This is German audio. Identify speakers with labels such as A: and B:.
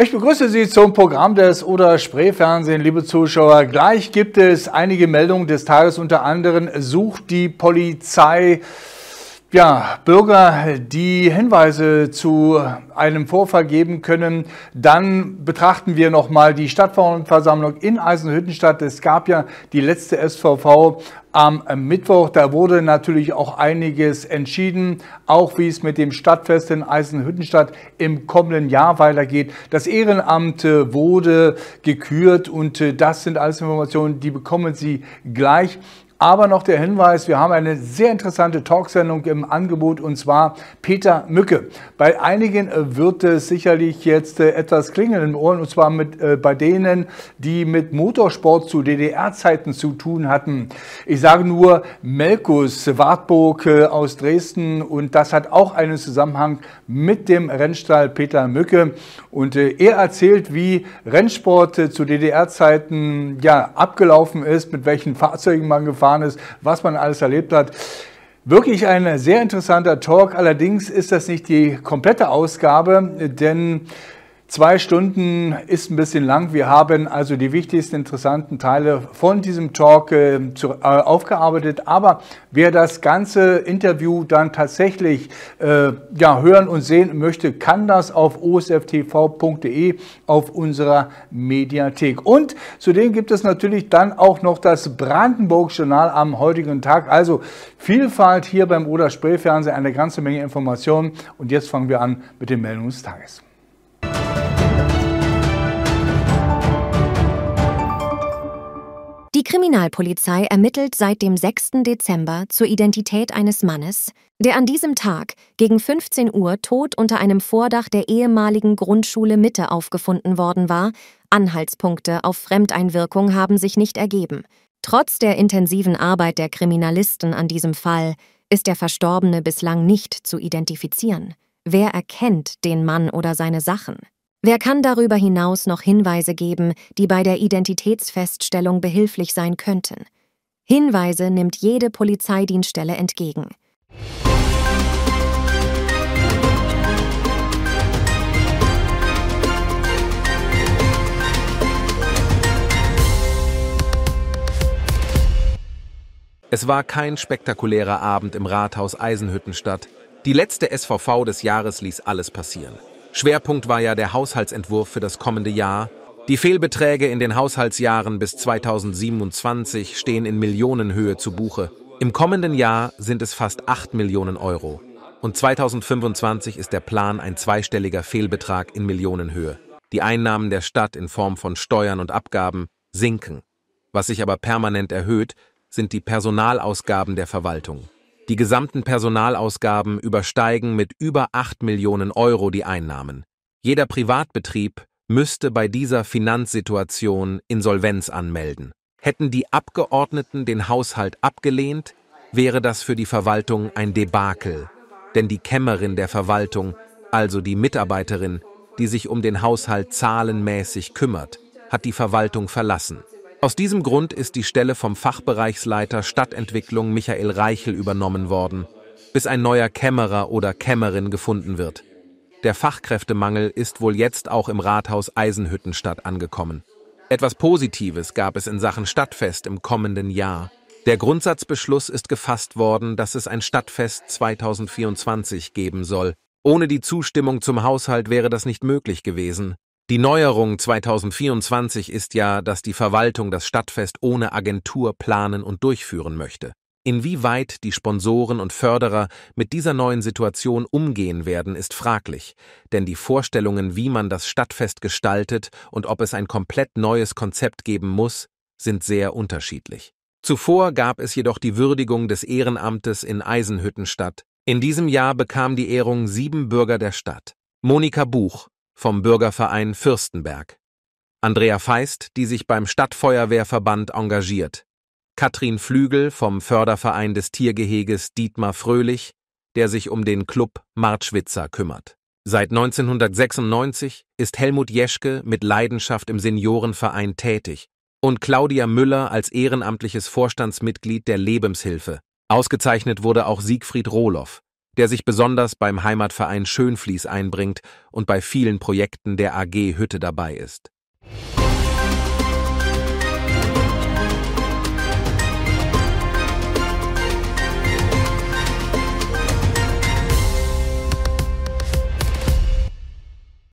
A: Ich begrüße Sie zum Programm des Oder Fernsehen, liebe Zuschauer. Gleich gibt es einige Meldungen des Tages, unter anderem sucht die Polizei ja, Bürger, die Hinweise zu einem Vorfall geben können, dann betrachten wir nochmal die Stadtversammlung in Eisenhüttenstadt. Es gab ja die letzte SVV am Mittwoch. Da wurde natürlich auch einiges entschieden, auch wie es mit dem Stadtfest in Eisenhüttenstadt im kommenden Jahr weitergeht. Das Ehrenamt wurde gekürt und äh, das sind alles Informationen, die bekommen Sie gleich. Aber noch der Hinweis, wir haben eine sehr interessante Talksendung im Angebot und zwar Peter Mücke. Bei einigen äh, wird es sicherlich jetzt äh, etwas klingeln im Ohren und zwar mit, äh, bei denen, die mit Motorsport zu DDR-Zeiten zu tun hatten. Ich sage nur Melkus Wartburg äh, aus Dresden und das hat auch einen Zusammenhang mit dem Rennstall Peter Mücke. Und äh, er erzählt, wie Rennsport zu DDR-Zeiten ja, abgelaufen ist, mit welchen Fahrzeugen man gefahren gefahren ist, was man alles erlebt hat. Wirklich ein sehr interessanter Talk. Allerdings ist das nicht die komplette Ausgabe, denn Zwei Stunden ist ein bisschen lang. Wir haben also die wichtigsten interessanten Teile von diesem Talk äh, zu, äh, aufgearbeitet. Aber wer das ganze Interview dann tatsächlich äh, ja, hören und sehen möchte, kann das auf osftv.de auf unserer Mediathek. Und zudem gibt es natürlich dann auch noch das Brandenburg-Journal am heutigen Tag. Also Vielfalt hier beim Oder spray fernsehen eine ganze Menge Informationen. Und jetzt fangen wir an mit den Meldungen des Tages.
B: Die Kriminalpolizei ermittelt seit dem 6. Dezember zur Identität eines Mannes, der an diesem Tag gegen 15 Uhr tot unter einem Vordach der ehemaligen Grundschule Mitte aufgefunden worden war. Anhaltspunkte auf Fremdeinwirkung haben sich nicht ergeben. Trotz der intensiven Arbeit der Kriminalisten an diesem Fall ist der Verstorbene bislang nicht zu identifizieren. Wer erkennt den Mann oder seine Sachen? Wer kann darüber hinaus noch Hinweise geben, die bei der Identitätsfeststellung behilflich sein könnten? Hinweise nimmt jede Polizeidienststelle entgegen.
C: Es war kein spektakulärer Abend im Rathaus Eisenhüttenstadt. Die letzte SVV des Jahres ließ alles passieren. Schwerpunkt war ja der Haushaltsentwurf für das kommende Jahr. Die Fehlbeträge in den Haushaltsjahren bis 2027 stehen in Millionenhöhe zu Buche. Im kommenden Jahr sind es fast 8 Millionen Euro. Und 2025 ist der Plan ein zweistelliger Fehlbetrag in Millionenhöhe. Die Einnahmen der Stadt in Form von Steuern und Abgaben sinken. Was sich aber permanent erhöht, sind die Personalausgaben der Verwaltung. Die gesamten Personalausgaben übersteigen mit über 8 Millionen Euro die Einnahmen. Jeder Privatbetrieb müsste bei dieser Finanzsituation Insolvenz anmelden. Hätten die Abgeordneten den Haushalt abgelehnt, wäre das für die Verwaltung ein Debakel. Denn die Kämmerin der Verwaltung, also die Mitarbeiterin, die sich um den Haushalt zahlenmäßig kümmert, hat die Verwaltung verlassen. Aus diesem Grund ist die Stelle vom Fachbereichsleiter Stadtentwicklung Michael Reichel übernommen worden, bis ein neuer Kämmerer oder Kämmerin gefunden wird. Der Fachkräftemangel ist wohl jetzt auch im Rathaus Eisenhüttenstadt angekommen. Etwas Positives gab es in Sachen Stadtfest im kommenden Jahr. Der Grundsatzbeschluss ist gefasst worden, dass es ein Stadtfest 2024 geben soll. Ohne die Zustimmung zum Haushalt wäre das nicht möglich gewesen. Die Neuerung 2024 ist ja, dass die Verwaltung das Stadtfest ohne Agentur planen und durchführen möchte. Inwieweit die Sponsoren und Förderer mit dieser neuen Situation umgehen werden, ist fraglich, denn die Vorstellungen, wie man das Stadtfest gestaltet und ob es ein komplett neues Konzept geben muss, sind sehr unterschiedlich. Zuvor gab es jedoch die Würdigung des Ehrenamtes in Eisenhüttenstadt. In diesem Jahr bekam die Ehrung sieben Bürger der Stadt. Monika Buch, vom Bürgerverein Fürstenberg. Andrea Feist, die sich beim Stadtfeuerwehrverband engagiert. Katrin Flügel vom Förderverein des Tiergeheges Dietmar Fröhlich, der sich um den Club Martschwitzer kümmert. Seit 1996 ist Helmut Jeschke mit Leidenschaft im Seniorenverein tätig und Claudia Müller als ehrenamtliches Vorstandsmitglied der Lebenshilfe. Ausgezeichnet wurde auch Siegfried Rohloff, der sich besonders beim Heimatverein Schönfließ einbringt und bei vielen Projekten der AG Hütte dabei ist.